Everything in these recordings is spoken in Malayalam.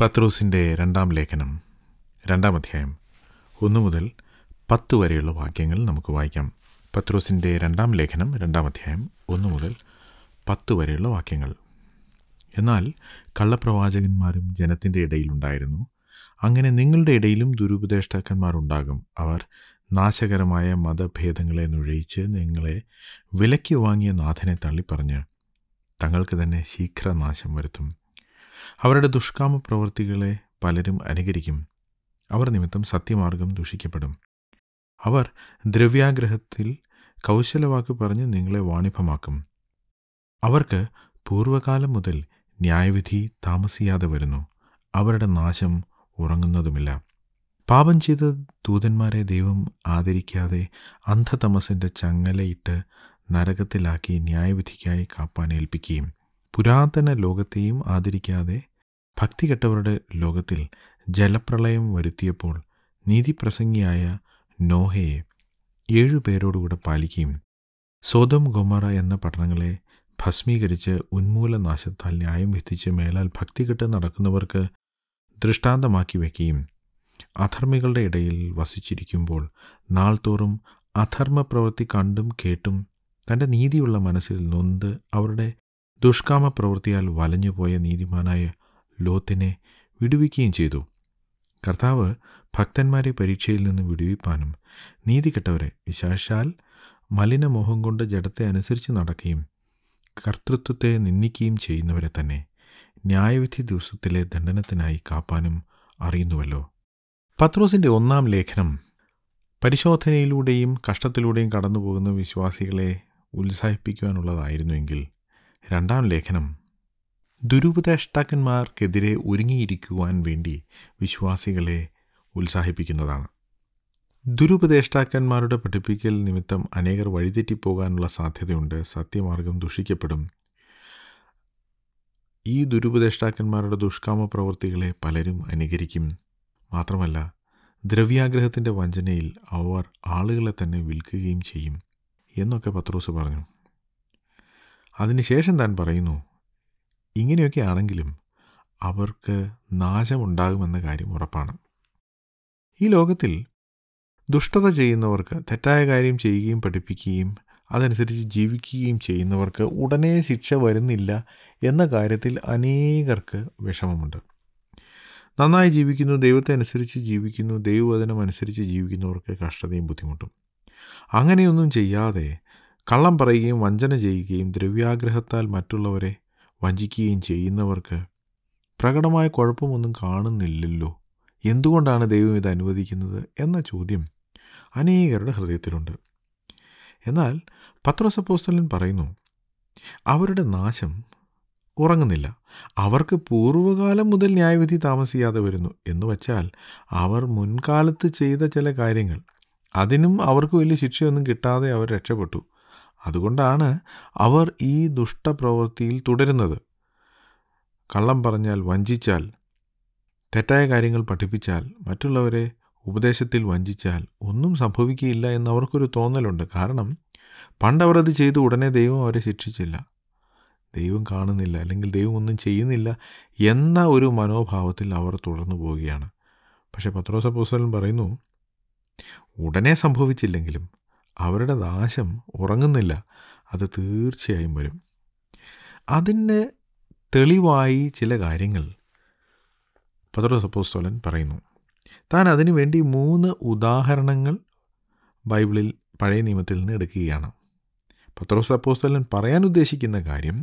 പത്രോസിൻ്റെ രണ്ടാം ലേഖനം രണ്ടാം അധ്യായം ഒന്നു മുതൽ പത്ത് വരെയുള്ള വാക്യങ്ങൾ നമുക്ക് വായിക്കാം പത്രോസിൻ്റെ രണ്ടാം ലേഖനം രണ്ടാം അധ്യായം ഒന്നു മുതൽ പത്ത് വരെയുള്ള വാക്യങ്ങൾ എന്നാൽ കള്ളപ്രവാചകന്മാരും ജനത്തിൻ്റെ ഇടയിലുണ്ടായിരുന്നു അങ്ങനെ നിങ്ങളുടെ ഇടയിലും ദുരുപദേഷ്ടാക്കന്മാരുണ്ടാകും അവർ നാശകരമായ മതഭേദങ്ങളെ നുഴയിച്ച് നിങ്ങളെ വിലക്കി വാങ്ങിയ നാഥനെ തള്ളിപ്പറഞ്ഞ് തങ്ങൾക്ക് തന്നെ ശീഘ്രനാശം വരുത്തും അവരുടെ ദുഷ്കാമ പ്രവൃത്തികളെ പലരും അനുകരിക്കും അവർ നിമിത്തം സത്യമാർഗം ദുഷിക്കപ്പെടും അവർ ദ്രവ്യാഗ്രഹത്തിൽ കൗശലവാക്ക് പറഞ്ഞ് നിങ്ങളെ വാണിഭമാക്കും അവർക്ക് പൂർവകാലം മുതൽ ന്യായവിധി താമസിയാതെ വരുന്നു അവരുടെ നാശം ഉറങ്ങുന്നതുമില്ല പാപം ചെയ്ത ദൂതന്മാരെ ദൈവം ആദരിക്കാതെ അന്ധതമസിൻ്റെ ചങ്ങലയിട്ട് നരകത്തിലാക്കി ന്യായവിധിക്കായി കാപ്പാനേൽപ്പിക്കുകയും പുരാതന ലോകത്തെയും ആദരിക്കാതെ ഭക്തികെട്ടവരുടെ ലോകത്തിൽ ജലപ്രളയം വരുത്തിയപ്പോൾ നീതിപ്രസംഗിയായ നോഹയെ ഏഴു പേരോടുകൂടെ പാലിക്കുകയും സോതം ഗൊമറ എന്ന പട്ടണങ്ങളെ ഭസ്മീകരിച്ച് ഉന്മൂലനാശത്താൽ ന്യായം വിധിച്ച് മേലാൽ ഭക്തികെട്ട് നടക്കുന്നവർക്ക് ദൃഷ്ടാന്തമാക്കി വയ്ക്കുകയും അധർമ്മികളുടെ ഇടയിൽ വസിച്ചിരിക്കുമ്പോൾ നാൾതോറും അധർമ്മ പ്രവൃത്തി കണ്ടും കേട്ടും തൻ്റെ നീതിയുള്ള മനസ്സിൽ നൊന്ത് അവരുടെ ദുഷ്കാമ പ്രവൃത്തിയാൽ വലഞ്ഞുപോയ നീതിമാനായ ലോത്തിനെ വിടുവിക്കുകയും ചെയ്തു കർത്താവ് ഭക്തന്മാരെ പരീക്ഷയിൽ നിന്ന് വിടുവിപ്പാനും നീതി കെട്ടവരെ വിശാശാൽ മലിനമോഹം കൊണ്ട് ജഡത്തെ അനുസരിച്ച് നടക്കുകയും കർത്തൃത്വത്തെ നിന്ദിക്കുകയും ചെയ്യുന്നവരെ തന്നെ ന്യായവിധി ദിവസത്തിലെ ദണ്ഡനത്തിനായി കാപ്പാനും അറിയുന്നുവല്ലോ പത്രോസിൻ്റെ ഒന്നാം ലേഖനം പരിശോധനയിലൂടെയും കഷ്ടത്തിലൂടെയും കടന്നുപോകുന്ന വിശ്വാസികളെ ഉത്സാഹിപ്പിക്കുവാനുള്ളതായിരുന്നുവെങ്കിൽ രണ്ടാം ലേഖനം ദുരുപദേഷ്ടാക്കന്മാർക്കെതിരെ ഒരുങ്ങിയിരിക്കുവാൻ വേണ്ടി വിശ്വാസികളെ ഉത്സാഹിപ്പിക്കുന്നതാണ് ദുരുപദേഷ്ടാക്കന്മാരുടെ പഠിപ്പിക്കൽ നിമിത്തം അനേകർ വഴിതെറ്റിപ്പോകാനുള്ള സാധ്യതയുണ്ട് സത്യമാർഗം ദുഷിക്കപ്പെടും ഈ ദുരുപദേഷ്ടാക്കന്മാരുടെ ദുഷ്കാമ പ്രവൃത്തികളെ പലരും അനുകരിക്കും മാത്രമല്ല ദ്രവ്യാഗ്രഹത്തിൻ്റെ വഞ്ചനയിൽ അവർ ആളുകളെ തന്നെ വിൽക്കുകയും ചെയ്യും എന്നൊക്കെ പത്രോസ് പറഞ്ഞു അതിനുശേഷം താൻ പറയുന്നു ഇങ്ങനെയൊക്കെ ആണെങ്കിലും അവർക്ക് നാശമുണ്ടാകുമെന്ന കാര്യം ഉറപ്പാണ് ഈ ലോകത്തിൽ ദുഷ്ടത ചെയ്യുന്നവർക്ക് തെറ്റായ കാര്യം ചെയ്യുകയും പഠിപ്പിക്കുകയും അതനുസരിച്ച് ജീവിക്കുകയും ചെയ്യുന്നവർക്ക് ഉടനെ ശിക്ഷ വരുന്നില്ല എന്ന കാര്യത്തിൽ അനേകർക്ക് വിഷമമുണ്ട് നന്നായി ജീവിക്കുന്നു ദൈവത്തെ അനുസരിച്ച് ജീവിക്കുന്നു ദൈവവചനം അനുസരിച്ച് ജീവിക്കുന്നവർക്ക് കഷ്ടതയും ബുദ്ധിമുട്ടും അങ്ങനെയൊന്നും ചെയ്യാതെ കള്ളം പറയുകയും വഞ്ചന ചെയ്യുകയും ദ്രവ്യാഗ്രഹത്താൽ മറ്റുള്ളവരെ വഞ്ചിക്കുകയും ചെയ്യുന്നവർക്ക് പ്രകടമായ കുഴപ്പമൊന്നും കാണുന്നില്ലല്ലോ എന്തുകൊണ്ടാണ് ദൈവം ഇത് അനുവദിക്കുന്നത് എന്ന ചോദ്യം അനേകരുടെ ഹൃദയത്തിലുണ്ട് എന്നാൽ പത്രോസപ്പോസ്റ്റലൻ പറയുന്നു അവരുടെ നാശം ഉറങ്ങുന്നില്ല അവർക്ക് പൂർവ്വകാലം മുതൽ ന്യായവിധി താമസിയാതെ വരുന്നു എന്ന് വച്ചാൽ അവർ മുൻകാലത്ത് ചെയ്ത ചില കാര്യങ്ങൾ അതിനും അവർക്ക് വലിയ ശിക്ഷയൊന്നും കിട്ടാതെ അവർ രക്ഷപ്പെട്ടു അതുകൊണ്ടാണ് അവർ ഈ ദുഷ്ടപ്രവൃത്തിയിൽ തുടരുന്നത് കള്ളം പറഞ്ഞാൽ വഞ്ചിച്ചാൽ തെറ്റായ കാര്യങ്ങൾ പഠിപ്പിച്ചാൽ മറ്റുള്ളവരെ ഉപദേശത്തിൽ വഞ്ചിച്ചാൽ ഒന്നും സംഭവിക്കുകയില്ല എന്ന് അവർക്കൊരു തോന്നലുണ്ട് കാരണം പണ്ടവരത് ചെയ്ത് ചെയ്തു ഉടനെ ദൈവം അവരെ ശിക്ഷിച്ചില്ല ദൈവം കാണുന്നില്ല അല്ലെങ്കിൽ ദൈവം ഒന്നും ചെയ്യുന്നില്ല എന്ന ഒരു മനോഭാവത്തിൽ അവർ തുടർന്നു പോവുകയാണ് പക്ഷേ പത്രോസ പുസ്തകൻ പറയുന്നു ഉടനെ സംഭവിച്ചില്ലെങ്കിലും അവരുടെ നാശം ഉറങ്ങുന്നില്ല അത് തീർച്ചയായും വരും അതിന് തെളിവായി ചില കാര്യങ്ങൾ പത്രോസപ്പോസ്തോലൻ പറയുന്നു താൻ അതിനുവേണ്ടി മൂന്ന് ഉദാഹരണങ്ങൾ ബൈബിളിൽ പഴയ നിയമത്തിൽ നിന്ന് എടുക്കുകയാണ് പത്രോസ് അപ്പോസ്തലൻ പറയാൻ ഉദ്ദേശിക്കുന്ന കാര്യം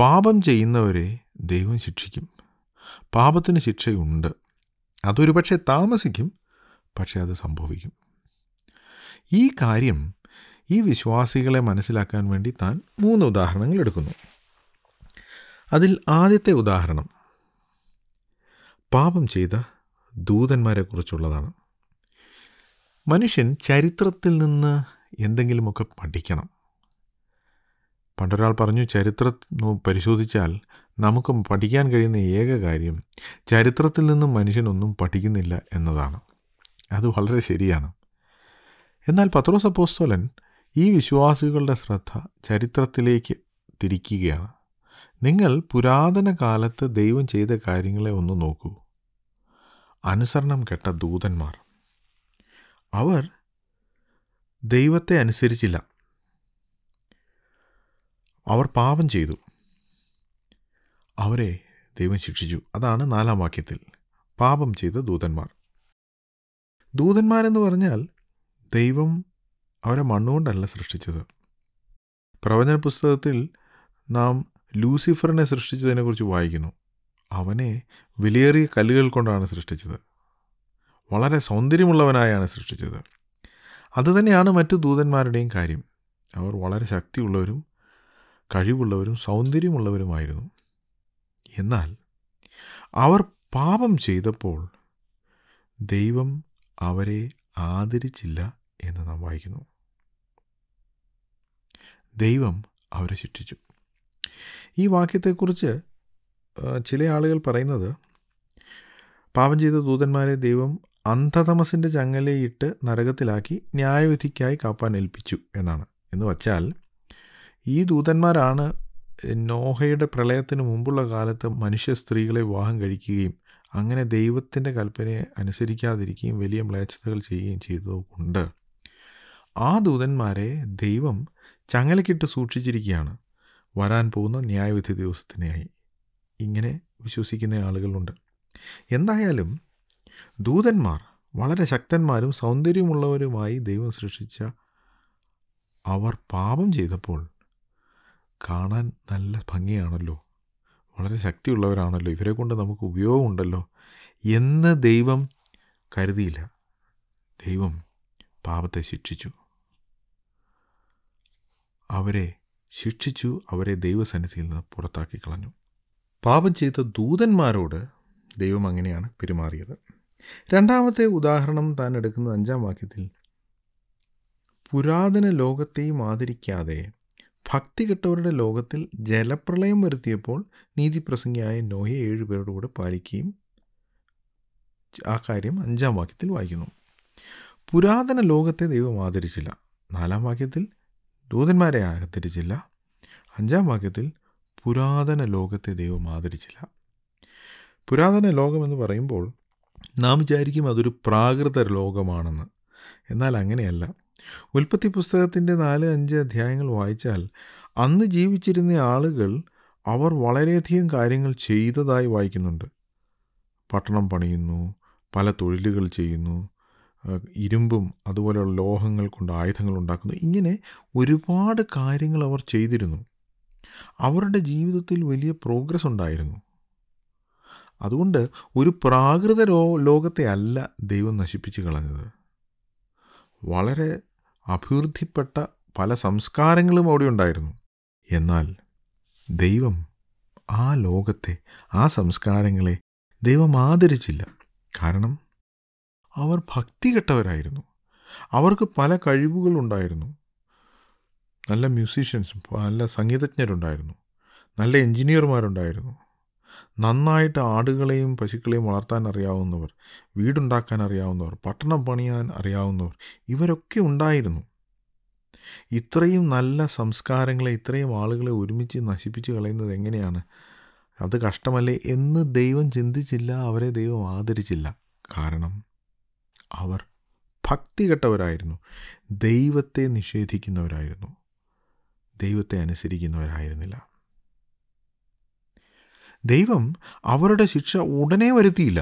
പാപം ചെയ്യുന്നവരെ ദൈവം ശിക്ഷിക്കും പാപത്തിന് ശിക്ഷയുണ്ട് അതൊരു പക്ഷേ താമസിക്കും പക്ഷേ അത് സംഭവിക്കും ഈ കാര്യം ഈ വിശ്വാസികളെ മനസ്സിലാക്കാൻ വേണ്ടി താൻ മൂന്ന് ഉദാഹരണങ്ങൾ എടുക്കുന്നു അതിൽ ആദ്യത്തെ ഉദാഹരണം പാപം ചെയ്ത ദൂതന്മാരെക്കുറിച്ചുള്ളതാണ് മനുഷ്യൻ ചരിത്രത്തിൽ നിന്ന് എന്തെങ്കിലുമൊക്കെ പഠിക്കണം പണ്ടൊരാൾ പറഞ്ഞു ചരിത്രം പരിശോധിച്ചാൽ നമുക്ക് പഠിക്കാൻ കഴിയുന്ന ഏക കാര്യം ചരിത്രത്തിൽ നിന്നും മനുഷ്യനൊന്നും പഠിക്കുന്നില്ല എന്നതാണ് അത് വളരെ ശരിയാണ് എന്നാൽ പത്രോസ് അപ്പോസ്തോലൻ ഈ വിശ്വാസികളുടെ ശ്രദ്ധ ചരിത്രത്തിലേക്ക് തിരിക്കുകയാണ് നിങ്ങൾ പുരാതന കാലത്ത് ദൈവം ചെയ്ത കാര്യങ്ങളെ ഒന്ന് നോക്കൂ അനുസരണം കെട്ട ദൂതന്മാർ അവർ ദൈവത്തെ അനുസരിച്ചില്ല അവർ പാപം ചെയ്തു അവരെ ദൈവം ശിക്ഷിച്ചു അതാണ് നാലാം വാക്യത്തിൽ പാപം ചെയ്ത ദൂതന്മാർ ദൂതന്മാരെന്ന് പറഞ്ഞാൽ ദൈവം അവരെ മണ്ണുകൊണ്ടല്ല സൃഷ്ടിച്ചത് പ്രവചന പുസ്തകത്തിൽ നാം ലൂസിഫറിനെ സൃഷ്ടിച്ചതിനെക്കുറിച്ച് വായിക്കുന്നു അവനെ വിലയേറിയ കല്ലുകൾ കൊണ്ടാണ് സൃഷ്ടിച്ചത് വളരെ സൗന്ദര്യമുള്ളവനായാണ് സൃഷ്ടിച്ചത് അതുതന്നെയാണ് മറ്റു ദൂതന്മാരുടെയും കാര്യം അവർ വളരെ ശക്തിയുള്ളവരും കഴിവുള്ളവരും സൗന്ദര്യമുള്ളവരുമായിരുന്നു എന്നാൽ അവർ പാപം ചെയ്തപ്പോൾ ദൈവം അവരെ ആദരിച്ചില്ല എന്ന് നാം വായിക്കുന്നു ദൈവം അവരെ ശിക്ഷിച്ചു ഈ വാക്യത്തെക്കുറിച്ച് ചില ആളുകൾ പറയുന്നത് പാപം ചെയ്ത ദൂതന്മാരെ ദൈവം അന്ധതമസിൻ്റെ ചങ്ങലയിട്ട് നരകത്തിലാക്കി ന്യായവിധിക്കായി കാപ്പാൻ ഏൽപ്പിച്ചു എന്നാണ് എന്ന് വച്ചാൽ ഈ ദൂതന്മാരാണ് നോഹയുടെ പ്രളയത്തിന് മുമ്പുള്ള കാലത്ത് മനുഷ്യ സ്ത്രീകളെ വിവാഹം കഴിക്കുകയും അങ്ങനെ ദൈവത്തിൻ്റെ കൽപ്പനയെ അനുസരിക്കാതിരിക്കുകയും വലിയ മ്ലേച്ഛതകൾ ചെയ്യുകയും ചെയ്തതുകൊണ്ട് ആ ദൂതന്മാരെ ദൈവം ചങ്ങലക്കിട്ട് സൂക്ഷിച്ചിരിക്കുകയാണ് വരാൻ പോകുന്ന ന്യായവിധി ദിവസത്തിനായി ഇങ്ങനെ വിശ്വസിക്കുന്ന ആളുകളുണ്ട് എന്തായാലും ദൂതന്മാർ വളരെ ശക്തന്മാരും സൗന്ദര്യമുള്ളവരുമായി ദൈവം സൃഷ്ടിച്ച അവർ പാപം ചെയ്തപ്പോൾ കാണാൻ നല്ല ഭംഗിയാണല്ലോ വളരെ ശക്തിയുള്ളവരാണല്ലോ ഇവരെ കൊണ്ട് നമുക്ക് ഉപയോഗമുണ്ടല്ലോ എന്ന് ദൈവം കരുതിയില്ല ദൈവം പാപത്തെ ശിക്ഷിച്ചു അവരെ ശിക്ഷിച്ചു അവരെ ദൈവസന്നിധിയിൽ നിന്ന് പുറത്താക്കി കളഞ്ഞു പാപം ചെയ്ത ദൂതന്മാരോട് ദൈവം അങ്ങനെയാണ് പെരുമാറിയത് രണ്ടാമത്തെ ഉദാഹരണം താൻ എടുക്കുന്നത് അഞ്ചാം വാക്യത്തിൽ പുരാതന ലോകത്തെയും ആദരിക്കാതെ ഭക്തി കെട്ടവരുടെ ലോകത്തിൽ ജലപ്രളയം വരുത്തിയപ്പോൾ നീതിപ്രസംഗിയായ നോയെ ഏഴുപേരുടെ കൂടെ പാലിക്കുകയും ആ കാര്യം അഞ്ചാം വാക്യത്തിൽ വായിക്കുന്നു പുരാതന ലോകത്തെ ദൈവം ആദരിച്ചില്ല നാലാം വാക്യത്തിൽ ദൂതന്മാരെ ആദരിച്ചില്ല അഞ്ചാം വാക്യത്തിൽ പുരാതന ലോകത്തെ ദൈവം ആദരിച്ചില്ല പുരാതന ലോകമെന്ന് പറയുമ്പോൾ നാം വിചാരിക്കും അതൊരു പ്രാകൃത ലോകമാണെന്ന് എന്നാൽ അങ്ങനെയല്ല ഉൽപ്പത്തി പുസ്തകത്തിൻ്റെ നാല് അഞ്ച് അധ്യായങ്ങൾ വായിച്ചാൽ അന്ന് ജീവിച്ചിരുന്ന ആളുകൾ അവർ വളരെയധികം കാര്യങ്ങൾ ചെയ്തതായി വായിക്കുന്നുണ്ട് പട്ടണം പണിയുന്നു പല തൊഴിലുകൾ ചെയ്യുന്നു ഇരുമ്പും അതുപോലെയുള്ള ലോഹങ്ങൾ കൊണ്ട് ആയുധങ്ങൾ ഉണ്ടാക്കുന്നു ഇങ്ങനെ ഒരുപാട് കാര്യങ്ങൾ അവർ ചെയ്തിരുന്നു അവരുടെ ജീവിതത്തിൽ വലിയ പ്രോഗ്രസ് ഉണ്ടായിരുന്നു അതുകൊണ്ട് ഒരു പ്രാകൃത ലോകത്തെ അല്ല ദൈവം നശിപ്പിച്ച് കളഞ്ഞത് വളരെ അഭിവൃദ്ധിപ്പെട്ട പല സംസ്കാരങ്ങളും അവിടെ ഉണ്ടായിരുന്നു എന്നാൽ ദൈവം ആ ലോകത്തെ ആ സംസ്കാരങ്ങളെ ദൈവം ആദരിച്ചില്ല കാരണം അവർ ഭക്തി കെട്ടവരായിരുന്നു അവർക്ക് പല കഴിവുകളുണ്ടായിരുന്നു നല്ല മ്യൂസീഷ്യൻസും നല്ല സംഗീതജ്ഞരുണ്ടായിരുന്നു നല്ല എൻജിനീയർമാരുണ്ടായിരുന്നു നന്നായിട്ട് ആടുകളെയും പശുക്കളെയും വളർത്താൻ അറിയാവുന്നവർ വീടുണ്ടാക്കാൻ അറിയാവുന്നവർ പട്ടണം പണിയാൻ അറിയാവുന്നവർ ഇവരൊക്കെ ഉണ്ടായിരുന്നു ഇത്രയും നല്ല സംസ്കാരങ്ങളെ ഇത്രയും ആളുകളെ ഒരുമിച്ച് നശിപ്പിച്ച് കളയുന്നത് എങ്ങനെയാണ് അത് കഷ്ടമല്ലേ എന്ന് ദൈവം ചിന്തിച്ചില്ല അവരെ ദൈവം ആദരിച്ചില്ല കാരണം അവർ ഭക്തികെട്ടവരായിരുന്നു ദൈവത്തെ നിഷേധിക്കുന്നവരായിരുന്നു ദൈവത്തെ അനുസരിക്കുന്നവരായിരുന്നില്ല ദൈവം അവരുടെ ശിക്ഷ ഉടനെ വരുത്തിയില്ല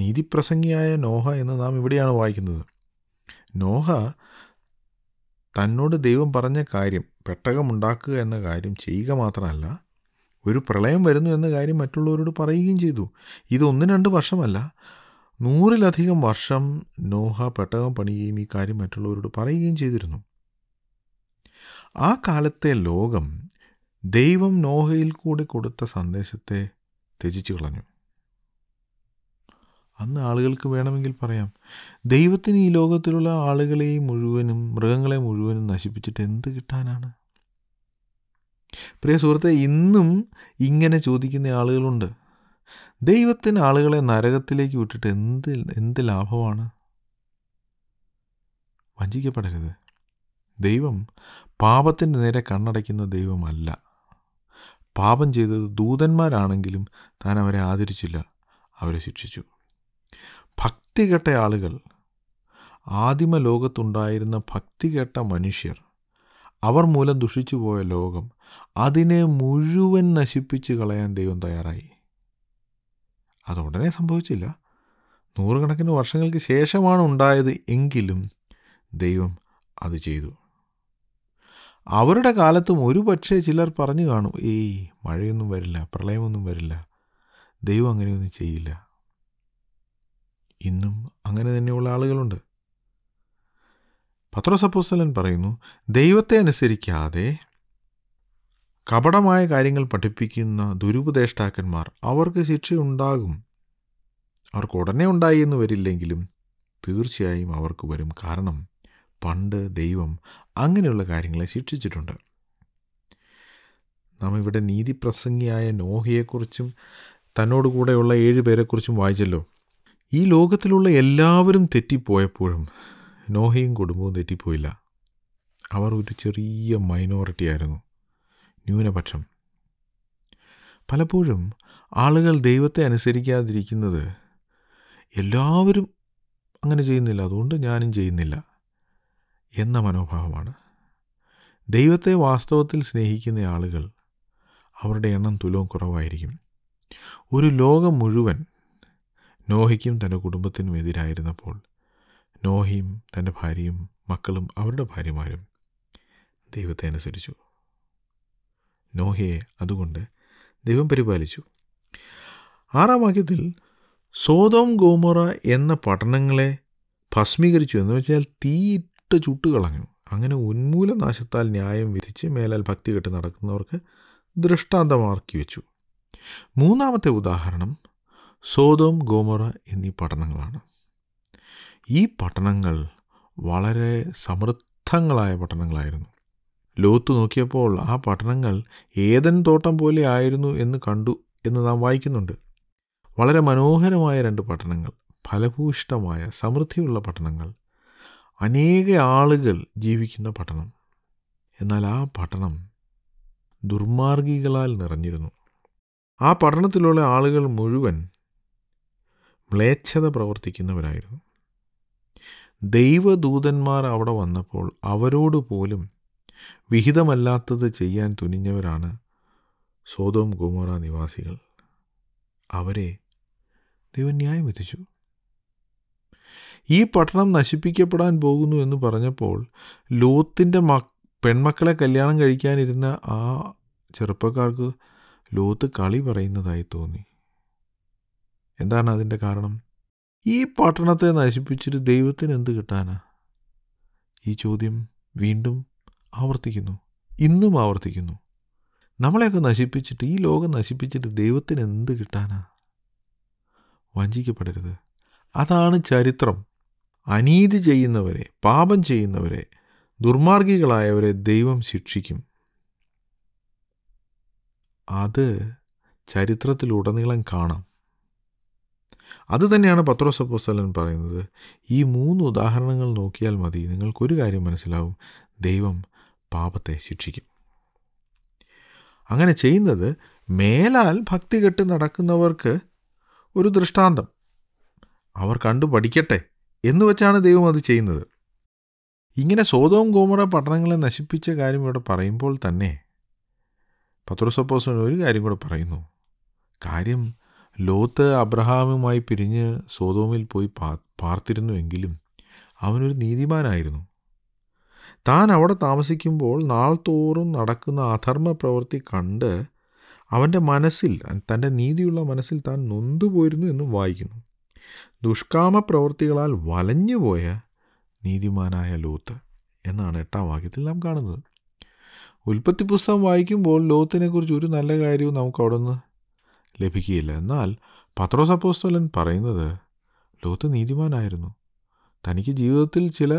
നീതിപ്രസംഗിയായ നോഹ എന്ന് നാം ഇവിടെയാണ് വായിക്കുന്നത് നോഹ തന്നോട് ദൈവം പറഞ്ഞ കാര്യം പെട്ടകമുണ്ടാക്കുക എന്ന കാര്യം ചെയ്യുക മാത്രമല്ല ഒരു പ്രളയം വരുന്നു എന്ന കാര്യം മറ്റുള്ളവരോട് പറയുകയും ചെയ്തു ഇതൊന്നും രണ്ട് വർഷമല്ല നൂറിലധികം വർഷം നോഹ പെട്ടകം പണിയുകയും ഈ കാര്യം മറ്റുള്ളവരോട് പറയുകയും ചെയ്തിരുന്നു ആ കാലത്തെ ലോകം ദൈവം നോഹയിൽ കൂടി കൊടുത്ത സന്ദേശത്തെ ത്യജിച്ചു കളഞ്ഞു അന്ന് ആളുകൾക്ക് വേണമെങ്കിൽ പറയാം ദൈവത്തിന് ഈ ലോകത്തിലുള്ള ആളുകളെ മുഴുവനും മൃഗങ്ങളെ മുഴുവനും നശിപ്പിച്ചിട്ട് എന്ത് കിട്ടാനാണ് പ്രിയ സുഹൃത്തെ ഇന്നും ഇങ്ങനെ ചോദിക്കുന്ന ആളുകളുണ്ട് ദൈവത്തിന് ആളുകളെ നരകത്തിലേക്ക് വിട്ടിട്ട് എന്ത് എന്ത് ലാഭമാണ് വഞ്ചിക്കപ്പെടരുത് ദൈവം പാപത്തിൻ്റെ നേരെ കണ്ണടയ്ക്കുന്ന ദൈവമല്ല പാപം ചെയ്തത് ദൂതന്മാരാണെങ്കിലും താൻ അവരെ ആദരിച്ചില്ല അവരെ ശിക്ഷിച്ചു ഭക്തികെട്ട ആളുകൾ ആദിമ ലോകത്തുണ്ടായിരുന്ന ഭക്തികെട്ട മനുഷ്യർ അവർ മൂലം ദുഷിച്ചു പോയ ലോകം അതിനെ മുഴുവൻ നശിപ്പിച്ച് കളയാൻ ദൈവം തയ്യാറായി അതുടനെ സംഭവിച്ചില്ല നൂറുകണക്കിന് വർഷങ്ങൾക്ക് ശേഷമാണ് ഉണ്ടായത് എങ്കിലും ദൈവം അത് ചെയ്തു അവരുടെ കാലത്തും പക്ഷേ ചിലർ പറഞ്ഞു കാണും ഏയ് മഴയൊന്നും വരില്ല പ്രളയമൊന്നും വരില്ല ദൈവം അങ്ങനെയൊന്നും ചെയ്യില്ല ഇന്നും അങ്ങനെ തന്നെയുള്ള ആളുകളുണ്ട് പത്രോസപ്പോസ്തലൻ പറയുന്നു ദൈവത്തെ അനുസരിക്കാതെ കപടമായ കാര്യങ്ങൾ പഠിപ്പിക്കുന്ന ദുരുപദേഷ്ടാക്കന്മാർ അവർക്ക് ശിക്ഷയുണ്ടാകും അവർക്ക് ഉടനെ ഉണ്ടായി എന്ന് വരില്ലെങ്കിലും തീർച്ചയായും അവർക്ക് വരും കാരണം പണ്ട് ദൈവം അങ്ങനെയുള്ള കാര്യങ്ങളെ ശിക്ഷിച്ചിട്ടുണ്ട് നാം ഇവിടെ നീതിപ്രസംഗിയായ നോഹയെക്കുറിച്ചും തന്നോട് കൂടെയുള്ള ഏഴ് പേരെക്കുറിച്ചും വായിച്ചല്ലോ ഈ ലോകത്തിലുള്ള എല്ലാവരും തെറ്റിപ്പോയപ്പോഴും നോഹയും കുടുംബവും തെറ്റിപ്പോയില്ല അവർ ഒരു ചെറിയ മൈനോറിറ്റി ആയിരുന്നു ന്യൂനപക്ഷം പലപ്പോഴും ആളുകൾ ദൈവത്തെ അനുസരിക്കാതിരിക്കുന്നത് എല്ലാവരും അങ്ങനെ ചെയ്യുന്നില്ല അതുകൊണ്ട് ഞാനും ചെയ്യുന്നില്ല എന്ന മനോഭാവമാണ് ദൈവത്തെ വാസ്തവത്തിൽ സ്നേഹിക്കുന്ന ആളുകൾ അവരുടെ എണ്ണം തുലവും കുറവായിരിക്കും ഒരു ലോകം മുഴുവൻ നോഹയ്ക്കും തൻ്റെ കുടുംബത്തിനും എതിരായിരുന്നപ്പോൾ നോഹയും തൻ്റെ ഭാര്യയും മക്കളും അവരുടെ ഭാര്യമാരും ദൈവത്തെ അനുസരിച്ചു നോഹയെ അതുകൊണ്ട് ദൈവം പരിപാലിച്ചു ആറാം വാക്യത്തിൽ സോതോം ഗോമോറ എന്ന പട്ടണങ്ങളെ ഭസ്മീകരിച്ചു എന്ന് വെച്ചാൽ തീയിട്ട് ചുട്ടുകളഞ്ഞു അങ്ങനെ ഉന്മൂലനാശത്താൽ ന്യായം വിധിച്ച് മേലാൽ ഭക്തി കെട്ട് നടക്കുന്നവർക്ക് ദൃഷ്ടാന്തമാർക്കി വെച്ചു മൂന്നാമത്തെ ഉദാഹരണം സോതോം ഗോമോറ എന്നീ പട്ടണങ്ങളാണ് ഈ പട്ടണങ്ങൾ വളരെ സമൃദ്ധങ്ങളായ പട്ടണങ്ങളായിരുന്നു ലോത്ത് നോക്കിയപ്പോൾ ആ പട്ടണങ്ങൾ ഏതൻ തോട്ടം പോലെ ആയിരുന്നു എന്ന് കണ്ടു എന്ന് നാം വായിക്കുന്നുണ്ട് വളരെ മനോഹരമായ രണ്ട് പട്ടണങ്ങൾ ഫലഭൂഷ്ടമായ സമൃദ്ധിയുള്ള പട്ടണങ്ങൾ അനേക ആളുകൾ ജീവിക്കുന്ന പട്ടണം എന്നാൽ ആ പട്ടണം ദുർമാർഗികളാൽ നിറഞ്ഞിരുന്നു ആ പട്ടണത്തിലുള്ള ആളുകൾ മുഴുവൻ മ്ലേച്ഛത പ്രവർത്തിക്കുന്നവരായിരുന്നു ദൈവദൂതന്മാർ അവിടെ വന്നപ്പോൾ അവരോട് പോലും വിഹിതമല്ലാത്തത് ചെയ്യാൻ തുനിഞ്ഞവരാണ് സോതോം ഗോമോറ നിവാസികൾ അവരെ ദൈവം ന്യായം ഈ പട്ടണം നശിപ്പിക്കപ്പെടാൻ പോകുന്നു എന്ന് പറഞ്ഞപ്പോൾ ലോത്തിൻ്റെ മ പെൺമക്കളെ കല്യാണം കഴിക്കാനിരുന്ന ആ ചെറുപ്പക്കാർക്ക് ലോത്ത് കളി പറയുന്നതായി തോന്നി എന്താണ് അതിൻ്റെ കാരണം ഈ പട്ടണത്തെ നശിപ്പിച്ചിട്ട് ദൈവത്തിന് എന്ത് കിട്ടാനാ ഈ ചോദ്യം വീണ്ടും ആവർത്തിക്കുന്നു ഇന്നും ആവർത്തിക്കുന്നു നമ്മളെയൊക്കെ നശിപ്പിച്ചിട്ട് ഈ ലോകം നശിപ്പിച്ചിട്ട് ദൈവത്തിന് എന്ത് കിട്ടാനാ വഞ്ചിക്കപ്പെടരുത് അതാണ് ചരിത്രം അനീതി ചെയ്യുന്നവരെ പാപം ചെയ്യുന്നവരെ ദുർമാർഗികളായവരെ ദൈവം ശിക്ഷിക്കും അത് ചരിത്രത്തിലുടനീളം കാണാം അത് തന്നെയാണ് പത്രോസപ്പോസ്തലൻ പറയുന്നത് ഈ മൂന്ന് ഉദാഹരണങ്ങൾ നോക്കിയാൽ മതി നിങ്ങൾക്കൊരു കാര്യം മനസ്സിലാവും ദൈവം പാപത്തെ ശിക്ഷിക്കും അങ്ങനെ ചെയ്യുന്നത് മേലാൽ ഭക്തി കെട്ട് നടക്കുന്നവർക്ക് ഒരു ദൃഷ്ടാന്തം അവർ കണ്ടു പഠിക്കട്ടെ എന്ന് വെച്ചാണ് ദൈവം അത് ചെയ്യുന്നത് ഇങ്ങനെ സോതവും ഗോമറ പട്ടണങ്ങളെ നശിപ്പിച്ച കാര്യം ഇവിടെ പറയുമ്പോൾ തന്നെ പത്രോസപ്പോസൻ ഒരു കാര്യം കൂടെ പറയുന്നു കാര്യം ലോത്ത് അബ്രഹാമുമായി പിരിഞ്ഞ് സോതോമിൽ പോയി പാർത്തിരുന്നുവെങ്കിലും അവനൊരു നീതിമാനായിരുന്നു താൻ അവിടെ താമസിക്കുമ്പോൾ നാൾതോറും നടക്കുന്ന അധർമ്മ പ്രവൃത്തി കണ്ട് അവൻ്റെ മനസ്സിൽ തൻ്റെ നീതിയുള്ള മനസ്സിൽ താൻ നൊന്തുപോയിരുന്നു എന്നും വായിക്കുന്നു ദുഷ്കാമ പ്രവൃത്തികളാൽ വലഞ്ഞുപോയ നീതിമാനായ ലോത്ത് എന്നാണ് എട്ടാം വാക്യത്തിൽ നാം കാണുന്നത് ഉൽപ്പത്തി പുസ്തകം വായിക്കുമ്പോൾ ലോത്തിനെക്കുറിച്ച് ഒരു നല്ല കാര്യവും നമുക്ക് അവിടെ നിന്ന് ലഭിക്കുകയില്ല എന്നാൽ പത്രോസപ്പോസ്തോലൻ പറയുന്നത് ലോത്ത് നീതിമാനായിരുന്നു തനിക്ക് ജീവിതത്തിൽ ചില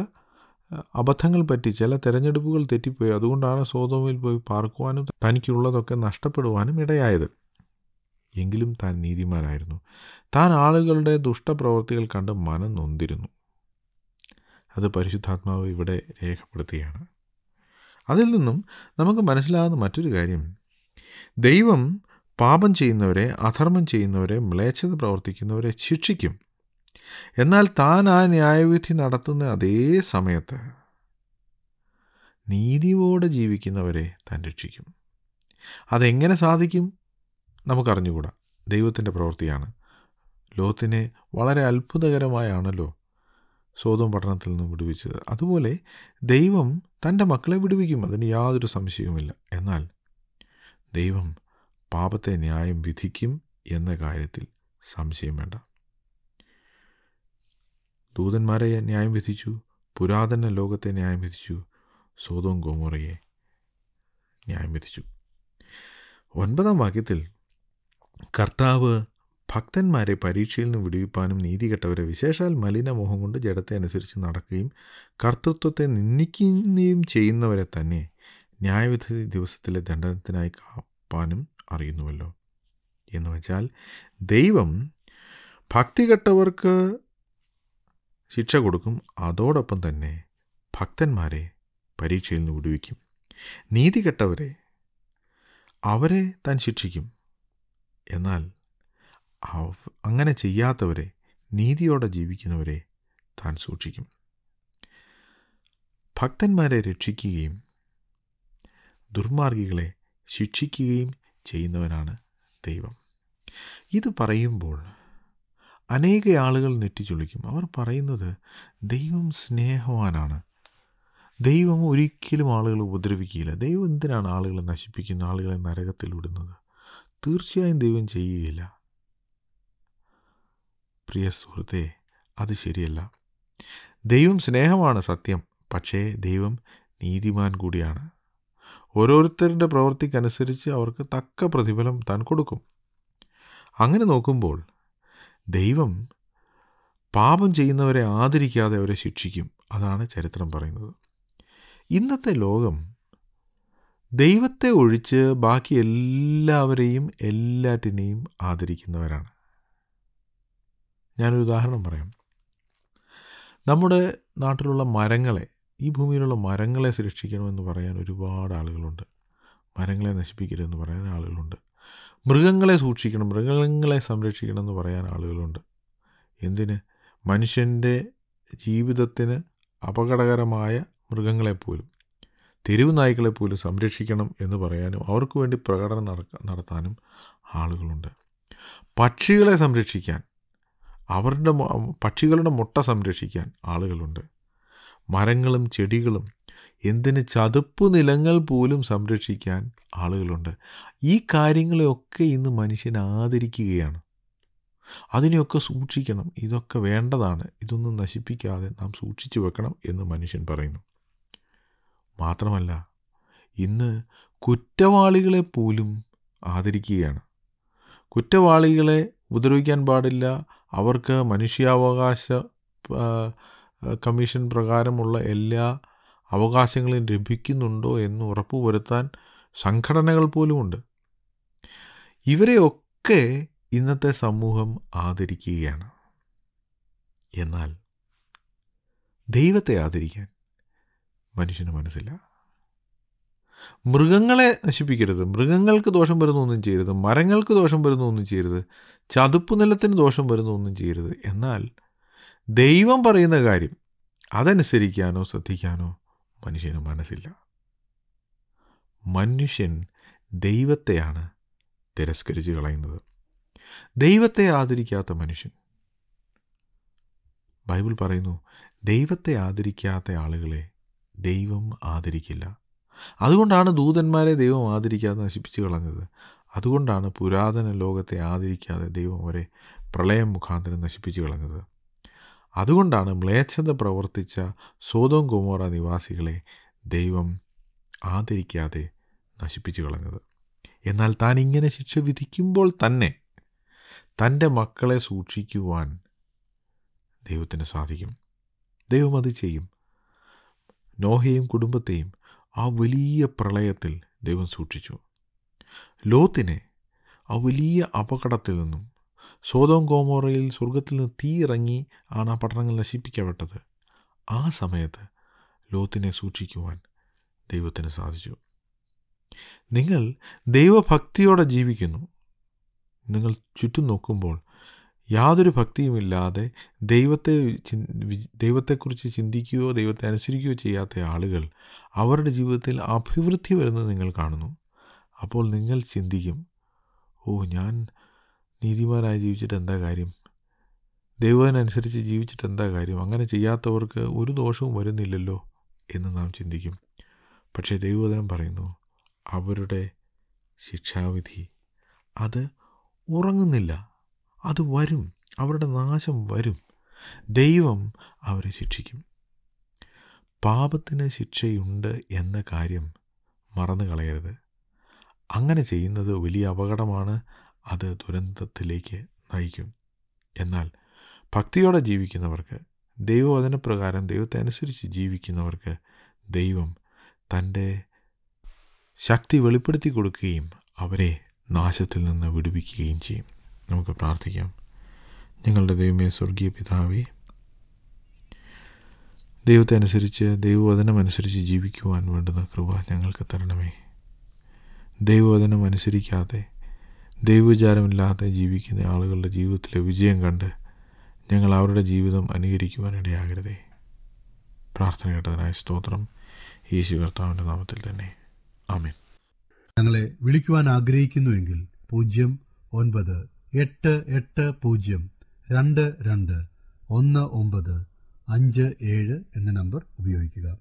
അബദ്ധങ്ങൾ പറ്റി ചില തിരഞ്ഞെടുപ്പുകൾ തെറ്റിപ്പോയി അതുകൊണ്ടാണ് സോതോമിൽ പോയി പാർക്കുവാനും തനിക്കുള്ളതൊക്കെ നഷ്ടപ്പെടുവാനും ഇടയായത് എങ്കിലും താൻ നീതിമാനായിരുന്നു താൻ ആളുകളുടെ ദുഷ്ടപ്രവൃത്തികൾ കണ്ട് മനം നൊന്തിരുന്നു അത് പരിശുദ്ധാത്മാവ് ഇവിടെ രേഖപ്പെടുത്തുകയാണ് അതിൽ നിന്നും നമുക്ക് മനസ്സിലാകുന്ന മറ്റൊരു കാര്യം ദൈവം പാപം ചെയ്യുന്നവരെ അധർമ്മം ചെയ്യുന്നവരെ മ്ലേച്ഛത പ്രവർത്തിക്കുന്നവരെ ശിക്ഷിക്കും എന്നാൽ താൻ ആ ന്യായവിധി നടത്തുന്ന അതേ സമയത്ത് നീതിയോടെ ജീവിക്കുന്നവരെ താൻ രക്ഷിക്കും അതെങ്ങനെ സാധിക്കും നമുക്കറിഞ്ഞുകൂടാ ദൈവത്തിൻ്റെ പ്രവൃത്തിയാണ് ലോത്തിനെ വളരെ അത്ഭുതകരമായാണല്ലോ സ്വതം പഠനത്തിൽ നിന്നും വിടുവിച്ചത് അതുപോലെ ദൈവം തൻ്റെ മക്കളെ വിടുവിക്കും അതിന് യാതൊരു സംശയവുമില്ല എന്നാൽ ദൈവം പാപത്തെ ന്യായം വിധിക്കും എന്ന കാര്യത്തിൽ സംശയം വേണ്ട ദൂതന്മാരെ ന്യായം വിധിച്ചു പുരാതന ലോകത്തെ ന്യായം വിധിച്ചു സോതോം ഗോമോറയെ ന്യായം വിധിച്ചു ഒൻപതാം വാക്യത്തിൽ കർത്താവ് ഭക്തന്മാരെ പരീക്ഷയിൽ നിന്ന് വിടുവിപ്പാനും കെട്ടവരെ വിശേഷാൽ മലിനമോഹം കൊണ്ട് ജഡത്തെ അനുസരിച്ച് നടക്കുകയും കർത്തൃത്വത്തെ നിന്ദിക്കുകയും ചെയ്യുന്നവരെ തന്നെ ന്യായവിധി ദിവസത്തിലെ ദണ്ഡനത്തിനായി കാപ്പാനും അറിയുന്നുവല്ലോ എന്ന് വെച്ചാൽ ദൈവം കെട്ടവർക്ക് ശിക്ഷ കൊടുക്കും അതോടൊപ്പം തന്നെ ഭക്തന്മാരെ പരീക്ഷയിൽ നിന്ന് വിടുവിക്കും നീതി കെട്ടവരെ അവരെ താൻ ശിക്ഷിക്കും എന്നാൽ അങ്ങനെ ചെയ്യാത്തവരെ നീതിയോടെ ജീവിക്കുന്നവരെ താൻ സൂക്ഷിക്കും ഭക്തന്മാരെ രക്ഷിക്കുകയും ദുർമാർഗികളെ ശിക്ഷിക്കുകയും ചെയ്യുന്നവനാണ് ദൈവം ഇത് പറയുമ്പോൾ അനേക ആളുകൾ നെറ്റിച്ചൊളിക്കും അവർ പറയുന്നത് ദൈവം സ്നേഹവാനാണ് ദൈവം ഒരിക്കലും ആളുകളെ ഉപദ്രവിക്കുകയില്ല ദൈവം എന്തിനാണ് ആളുകളെ നശിപ്പിക്കുന്ന ആളുകളെ നരകത്തിൽ വിടുന്നത് തീർച്ചയായും ദൈവം ചെയ്യുകയില്ല പ്രിയ സുഹൃത്തെ അത് ശരിയല്ല ദൈവം സ്നേഹമാണ് സത്യം പക്ഷേ ദൈവം നീതിമാൻ കൂടിയാണ് ഓരോരുത്തരുടെ പ്രവൃത്തിക്കനുസരിച്ച് അവർക്ക് തക്ക പ്രതിഫലം താൻ കൊടുക്കും അങ്ങനെ നോക്കുമ്പോൾ ദൈവം പാപം ചെയ്യുന്നവരെ ആദരിക്കാതെ അവരെ ശിക്ഷിക്കും അതാണ് ചരിത്രം പറയുന്നത് ഇന്നത്തെ ലോകം ദൈവത്തെ ഒഴിച്ച് ബാക്കി എല്ലാവരെയും എല്ലാറ്റിനെയും ആദരിക്കുന്നവരാണ് ഞാനൊരു ഉദാഹരണം പറയാം നമ്മുടെ നാട്ടിലുള്ള മരങ്ങളെ ഈ ഭൂമിയിലുള്ള മരങ്ങളെ സൃഷ്ടിക്കണമെന്ന് പറയാൻ ഒരുപാട് ആളുകളുണ്ട് മരങ്ങളെ നശിപ്പിക്കരുതെന്ന് പറയാൻ ആളുകളുണ്ട് മൃഗങ്ങളെ സൂക്ഷിക്കണം മൃഗങ്ങളെ സംരക്ഷിക്കണം എന്ന് പറയാൻ ആളുകളുണ്ട് എന്തിന് മനുഷ്യൻ്റെ ജീവിതത്തിന് അപകടകരമായ മൃഗങ്ങളെപ്പോലും തെരുവ് നായ്ക്കളെപ്പോലും സംരക്ഷിക്കണം എന്ന് പറയാനും അവർക്ക് വേണ്ടി പ്രകടനം നടത്താനും ആളുകളുണ്ട് പക്ഷികളെ സംരക്ഷിക്കാൻ അവരുടെ പക്ഷികളുടെ മുട്ട സംരക്ഷിക്കാൻ ആളുകളുണ്ട് മരങ്ങളും ചെടികളും എന്തിന് ചതുപ്പ് നിലങ്ങൾ പോലും സംരക്ഷിക്കാൻ ആളുകളുണ്ട് ഈ കാര്യങ്ങളെയൊക്കെ ഇന്ന് മനുഷ്യൻ ആദരിക്കുകയാണ് അതിനെയൊക്കെ സൂക്ഷിക്കണം ഇതൊക്കെ വേണ്ടതാണ് ഇതൊന്നും നശിപ്പിക്കാതെ നാം സൂക്ഷിച്ചു വെക്കണം എന്ന് മനുഷ്യൻ പറയുന്നു മാത്രമല്ല ഇന്ന് കുറ്റവാളികളെ പോലും ആദരിക്കുകയാണ് കുറ്റവാളികളെ ഉപദ്രവിക്കാൻ പാടില്ല അവർക്ക് മനുഷ്യാവകാശ കമ്മീഷൻ പ്രകാരമുള്ള എല്ലാ അവകാശങ്ങൾ ലഭിക്കുന്നുണ്ടോ എന്ന് ഉറപ്പുവരുത്താൻ സംഘടനകൾ പോലുമുണ്ട് ഇവരെയൊക്കെ ഇന്നത്തെ സമൂഹം ആദരിക്കുകയാണ് എന്നാൽ ദൈവത്തെ ആദരിക്കാൻ മനുഷ്യന് മനസ്സില്ല മൃഗങ്ങളെ നശിപ്പിക്കരുത് മൃഗങ്ങൾക്ക് ദോഷം വരുന്നൊന്നും ചെയ്യരുത് മരങ്ങൾക്ക് ദോഷം വരുന്നൊന്നും ചെയ്യരുത് ചതുപ്പ് നിലത്തിന് ദോഷം വരുന്നൊന്നും ചെയ്യരുത് എന്നാൽ ദൈവം പറയുന്ന കാര്യം അതനുസരിക്കാനോ ശ്രദ്ധിക്കാനോ മനുഷ്യന് മനസ്സില്ല മനുഷ്യൻ ദൈവത്തെയാണ് തിരസ്കരിച്ച് കളയുന്നത് ദൈവത്തെ ആദരിക്കാത്ത മനുഷ്യൻ ബൈബിൾ പറയുന്നു ദൈവത്തെ ആദരിക്കാത്ത ആളുകളെ ദൈവം ആദരിക്കില്ല അതുകൊണ്ടാണ് ദൂതന്മാരെ ദൈവം ആദരിക്കാതെ നശിപ്പിച്ച് കളഞ്ഞത് അതുകൊണ്ടാണ് പുരാതന ലോകത്തെ ആദരിക്കാതെ ദൈവം അവരെ പ്രളയം മുഖാന്തരം നശിപ്പിച്ച് കളഞ്ഞത് അതുകൊണ്ടാണ് മ്ലേച്ഛത പ്രവർത്തിച്ച സോതോം കുമോറ നിവാസികളെ ദൈവം ആദരിക്കാതെ നശിപ്പിച്ചു കളഞ്ഞത് എന്നാൽ താൻ ഇങ്ങനെ ശിക്ഷ വിധിക്കുമ്പോൾ തന്നെ തൻ്റെ മക്കളെ സൂക്ഷിക്കുവാൻ ദൈവത്തിന് സാധിക്കും ദൈവം അത് ചെയ്യും നോഹയും കുടുംബത്തെയും ആ വലിയ പ്രളയത്തിൽ ദൈവം സൂക്ഷിച്ചു ലോത്തിനെ ആ വലിയ അപകടത്തിൽ നിന്നും സോതോം ഗോമോറയിൽ സ്വർഗത്തിൽ നിന്ന് തീ ഇറങ്ങി ആണ് ആ പട്ടണങ്ങൾ നശിപ്പിക്കപ്പെട്ടത് ആ സമയത്ത് ലോത്തിനെ സൂക്ഷിക്കുവാൻ ദൈവത്തിന് സാധിച്ചു നിങ്ങൾ ദൈവഭക്തിയോടെ ജീവിക്കുന്നു നിങ്ങൾ ചുറ്റും നോക്കുമ്പോൾ യാതൊരു ഭക്തിയുമില്ലാതെ ദൈവത്തെ ദൈവത്തെക്കുറിച്ച് ചിന്തിക്കുകയോ ദൈവത്തെ അനുസരിക്കുകയോ ചെയ്യാത്ത ആളുകൾ അവരുടെ ജീവിതത്തിൽ അഭിവൃദ്ധി വരുന്നത് നിങ്ങൾ കാണുന്നു അപ്പോൾ നിങ്ങൾ ചിന്തിക്കും ഓ ഞാൻ നീതിമാനായി ജീവിച്ചിട്ട് എന്താ കാര്യം ദൈവത്തിനനുസരിച്ച് ജീവിച്ചിട്ട് എന്താ കാര്യം അങ്ങനെ ചെയ്യാത്തവർക്ക് ഒരു ദോഷവും വരുന്നില്ലല്ലോ എന്ന് നാം ചിന്തിക്കും പക്ഷേ ദൈവവചനം പറയുന്നു അവരുടെ ശിക്ഷാവിധി അത് ഉറങ്ങുന്നില്ല അത് വരും അവരുടെ നാശം വരും ദൈവം അവരെ ശിക്ഷിക്കും പാപത്തിന് ശിക്ഷയുണ്ട് എന്ന കാര്യം മറന്നു കളയരുത് അങ്ങനെ ചെയ്യുന്നത് വലിയ അപകടമാണ് അത് ദുരന്തത്തിലേക്ക് നയിക്കും എന്നാൽ ഭക്തിയോടെ ജീവിക്കുന്നവർക്ക് ദൈവവചനപ്രകാരം ദൈവത്തെ അനുസരിച്ച് ജീവിക്കുന്നവർക്ക് ദൈവം തൻ്റെ ശക്തി വെളിപ്പെടുത്തി കൊടുക്കുകയും അവരെ നാശത്തിൽ നിന്ന് വിടുവിക്കുകയും ചെയ്യും നമുക്ക് പ്രാർത്ഥിക്കാം ഞങ്ങളുടെ ദൈവമേ സ്വർഗീയ പിതാവേ ദൈവത്തെ അനുസരിച്ച് ദൈവവചനമനുസരിച്ച് ജീവിക്കുവാൻ വേണ്ടുന്ന കൃപ ഞങ്ങൾക്ക് തരണമേ ദൈവവചനം അനുസരിക്കാതെ ദൈവവിചാരമില്ലാതെ ജീവിക്കുന്ന ആളുകളുടെ ജീവിതത്തിലെ വിജയം കണ്ട് ഞങ്ങൾ അവരുടെ ജീവിതം അനുകരിക്കുവാനിടയാകരുതേ പ്രാർത്ഥന കേട്ടതിനായി സ്തോത്രം യേശു കർത്താവിൻ്റെ നാമത്തിൽ തന്നെ ആമീൻ ഞങ്ങളെ വിളിക്കുവാൻ ആഗ്രഹിക്കുന്നുവെങ്കിൽ പൂജ്യം ഒൻപത് എട്ട് എട്ട് പൂജ്യം രണ്ട് രണ്ട് ഒന്ന് ഒമ്പത് അഞ്ച് ഏഴ് എന്ന നമ്പർ ഉപയോഗിക്കുക